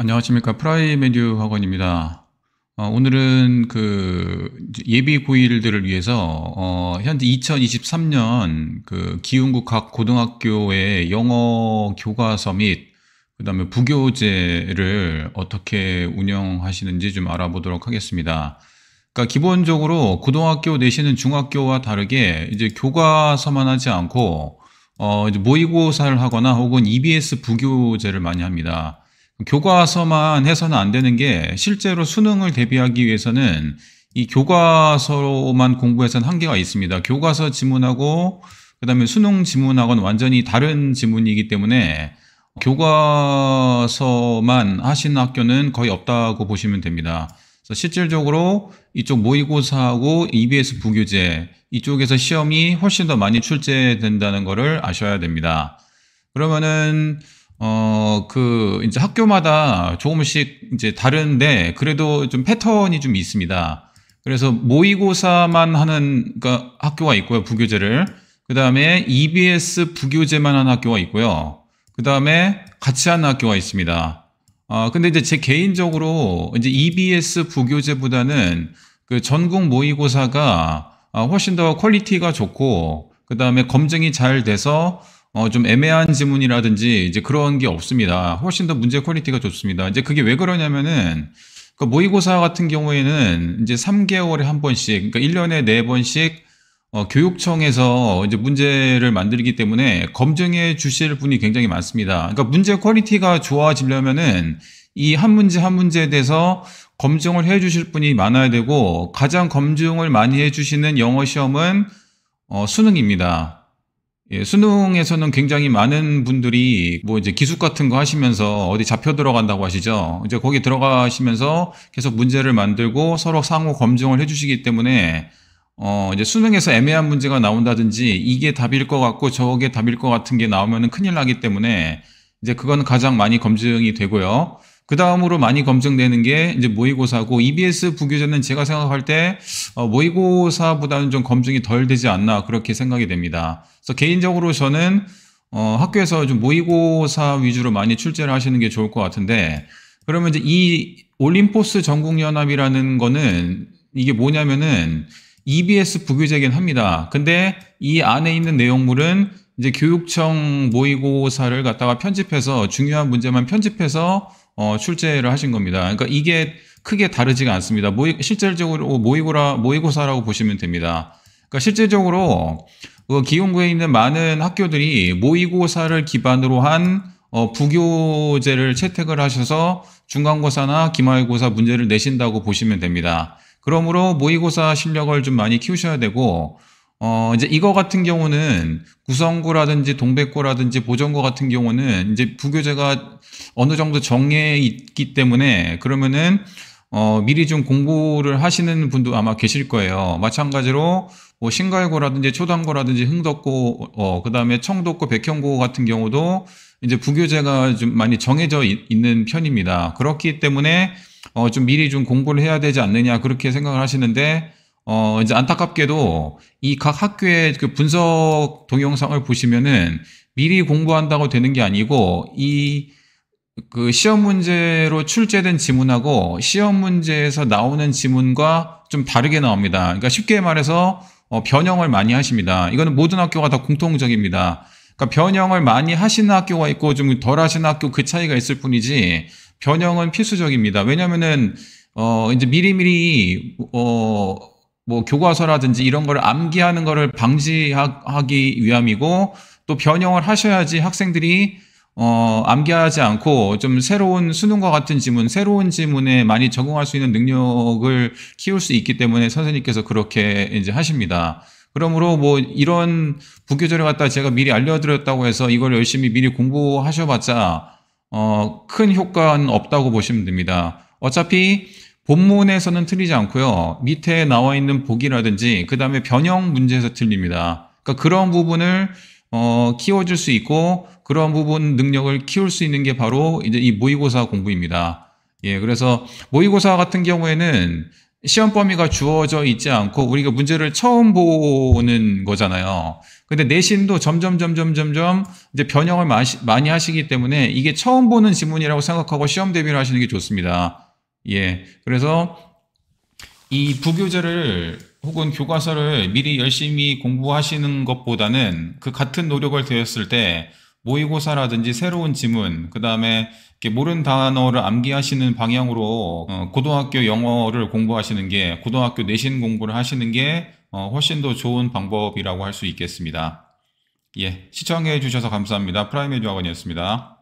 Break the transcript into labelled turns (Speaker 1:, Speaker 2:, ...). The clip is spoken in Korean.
Speaker 1: 안녕하십니까. 프라이메뉴 학원입니다. 어, 오늘은 그 예비 고일들을 위해서 어, 현재 2023년 그기흥국각 고등학교의 영어 교과서 및 그다음에 부교재를 어떻게 운영하시는지 좀 알아보도록 하겠습니다. 그러니까 기본적으로 고등학교 내신은 중학교와 다르게 이제 교과서만 하지 않고 어, 이제 모의고사를 하거나 혹은 EBS 부교재를 많이 합니다. 교과서만 해서는 안 되는 게 실제로 수능을 대비하기 위해서는 이 교과서로만 공부해서는 한계가 있습니다. 교과서 지문하고 그다음에 수능 지문하고는 완전히 다른 지문이기 때문에 교과서만 하시는 학교는 거의 없다고 보시면 됩니다. 그래서 실질적으로 이쪽 모의고사하고 EBS 부교재 이쪽에서 시험이 훨씬 더 많이 출제된다는 것을 아셔야 됩니다. 그러면은 어, 그, 이제 학교마다 조금씩 이제 다른데, 그래도 좀 패턴이 좀 있습니다. 그래서 모의고사만 하는, 그러니까 학교가 있고요, 부교재를. 그 다음에 EBS 부교재만 하는 학교가 있고요. 그 다음에 같이 하는 학교가 있습니다. 아, 근데 이제 제 개인적으로 이제 EBS 부교재보다는 그 전국 모의고사가 아, 훨씬 더 퀄리티가 좋고, 그 다음에 검증이 잘 돼서 어, 좀 애매한 지문이라든지 이제 그런 게 없습니다. 훨씬 더 문제 퀄리티가 좋습니다. 이제 그게 왜 그러냐면은 그 모의고사 같은 경우에는 이제 3개월에 한 번씩, 그러니까 1년에 4번씩 어, 교육청에서 이제 문제를 만들기 때문에 검증해 주실 분이 굉장히 많습니다. 그러니까 문제 퀄리티가 좋아지려면은 이 한 문제 한 문제에 대해서 검증을 해 주실 분이 많아야 되고 가장 검증을 많이 해 주시는 영어 시험은 어, 수능입니다. 예, 수능에서는 굉장히 많은 분들이 뭐 이제 기숙 같은 거 하시면서 어디 잡혀 들어간다고 하시죠. 이제 거기 들어가시면서 계속 문제를 만들고 서로 상호 검증을 해주시기 때문에 어 이제 수능에서 애매한 문제가 나온다든지 이게 답일 것 같고 저게 답일 것 같은 게나오면 큰일 나기 때문에 이제 그건 가장 많이 검증이 되고요. 그 다음으로 많이 검증되는 게 이제 모의고사고 EBS 부교재는 제가 생각할 때 어, 모의고사보다는 좀 검증이 덜 되지 않나 그렇게 생각이 됩니다. 그래서 개인적으로 저는 어, 학교에서 좀 모의고사 위주로 많이 출제를 하시는 게 좋을 것 같은데 그러면 이제 이 올림포스 전국연합이라는 거는 이게 뭐냐면은 EBS 부교재긴 이 합니다. 근데 이 안에 있는 내용물은 이제 교육청 모의고사를 갖다가 편집해서 중요한 문제만 편집해서 어, 출제를 하신 겁니다. 그러니까 이게 크게 다르지가 않습니다. 모의, 실질적으로 모의고라 모의고사라고 보시면 됩니다. 그러니까 실질적으로 그 기흥구에 있는 많은 학교들이 모의고사를 기반으로 한 어, 부교재를 채택을 하셔서 중간고사나 기말고사 문제를 내신다고 보시면 됩니다. 그러므로 모의고사 실력을 좀 많이 키우셔야 되고 어, 이제 이거 같은 경우는 구성고라든지 동백고라든지 보전고 같은 경우는 이제 부교재가 어느 정도 정해 있기 때문에 그러면은 어, 미리 좀 공부를 하시는 분도 아마 계실 거예요. 마찬가지로 뭐 신갈고라든지 초당고라든지 흥덕고, 어, 그 다음에 청덕고, 백현고 같은 경우도 이제 부교재가 좀 많이 정해져 있, 는 편입니다. 그렇기 때문에 어, 좀 미리 좀 공부를 해야 되지 않느냐 그렇게 생각을 하시는데 어, 이제 안타깝게도 이 각 학교의 그 분석 동영상을 보시면은 미리 공부한다고 되는 게 아니고 이 그 시험 문제로 출제된 지문하고 시험 문제에서 나오는 지문과 좀 다르게 나옵니다. 그러니까 쉽게 말해서 어, 변형을 많이 하십니다. 이거는 모든 학교가 다 공통적입니다. 그러니까 변형을 많이 하시는 학교가 있고 좀 덜 하시는 학교 그 차이가 있을 뿐이지 변형은 필수적입니다. 왜냐면은 어 이제 미리미리 어뭐 교과서라든지 이런 걸 암기하는 것을 방지하기 위함이고 또 변형을 하셔야지 학생들이 어, 암기하지 않고 좀 새로운 수능과 같은 지문, 새로운 지문에 많이 적응할 수 있는 능력을 키울 수 있기 때문에 선생님께서 그렇게 이제 하십니다. 그러므로 뭐 이런 부교재를 갖다 제가 미리 알려드렸다고 해서 이걸 열심히 미리 공부하셔봤자 어, 큰 효과는 없다고 보시면 됩니다. 어차피 본문에서는 틀리지 않고요. 밑에 나와 있는 보기라든지 그 다음에 변형 문제에서 틀립니다. 그러니까 그런 부분을 어, 키워줄 수 있고 그런 부분 능력을 키울 수 있는 게 바로 이제 이 모의고사 공부입니다. 예, 그래서 모의고사 같은 경우에는 시험 범위가 주어져 있지 않고 우리가 문제를 처음 보는 거잖아요. 근데 내신도 점점 점점 점점 이제 변형을 마시, 많이 하시기 때문에 이게 처음 보는 지문이라고 생각하고 시험 대비를 하시는 게 좋습니다. 예. 그래서 이 부교재를 혹은 교과서를 미리 열심히 공부하시는 것보다는 그 같은 노력을 되었을 때 모의고사라든지 새로운 지문, 그 다음에 모른 단어를 암기하시는 방향으로 어, 고등학교 영어를 공부하시는 게 고등학교 내신 공부를 하시는 게 어, 훨씬 더 좋은 방법이라고 할 수 있겠습니다. 예, 시청해 주셔서 감사합니다. 프라임 에듀 학원이었습니다.